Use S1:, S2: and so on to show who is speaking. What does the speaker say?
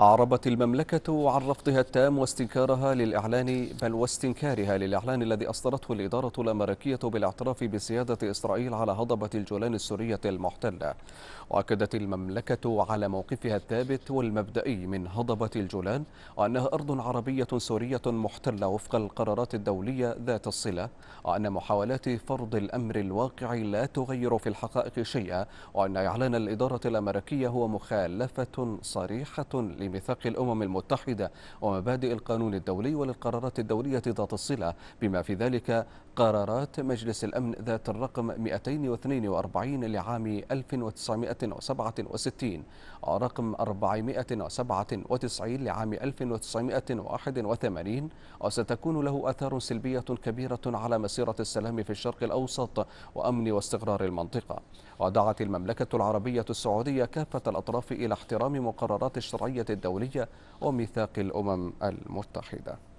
S1: أعربت المملكة عن رفضها التام واستنكارها للإعلان بل واستنكارها للإعلان الذي أصدرته الإدارة الأمريكية بالاعتراف بسيادة إسرائيل على هضبة الجولان السورية المحتلة وأكدت المملكة على موقفها الثابت والمبدئي من هضبة الجولان وأنها أرض عربية سورية محتلة وفق القرارات الدولية ذات الصلة وأن محاولات فرض الأمر الواقعي لا تغير في الحقائق شيئا وأن إعلان الإدارة الأمريكية هو مخالفة صريحة لميثاق الأمم المتحدة ومبادئ القانون الدولي وللقرارات الدولية ذات الصلة بما في ذلك قرارات مجلس الأمن ذات الرقم 242 لعام 1967 ورقم 497 لعام 1981 وستكون له آثار سلبية كبيرة على مسيرة السلام في الشرق الأوسط وأمن واستقرار المنطقة ودعت المملكة العربية السعودية كافة الأطراف إلى احترام مقررات الشرعية الدولية وميثاق الأمم المتحدة